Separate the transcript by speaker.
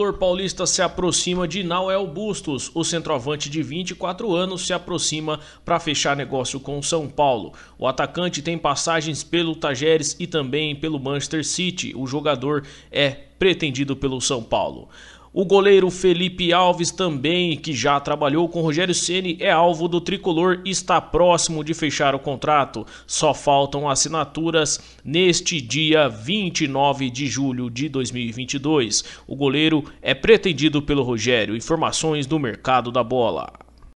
Speaker 1: tricolor paulista se aproxima de Nauel Bustos. O centroavante de 24 anos se aproxima para fechar negócio com o São Paulo. O atacante tem passagens pelo Tajeres e também pelo Manchester City. O jogador é pretendido pelo São Paulo. O goleiro Felipe Alves também, que já trabalhou com Rogério Ceni, é alvo do tricolor e está próximo de fechar o contrato. Só faltam assinaturas neste dia 29 de julho de 2022. O goleiro é pretendido pelo Rogério. Informações do mercado da bola.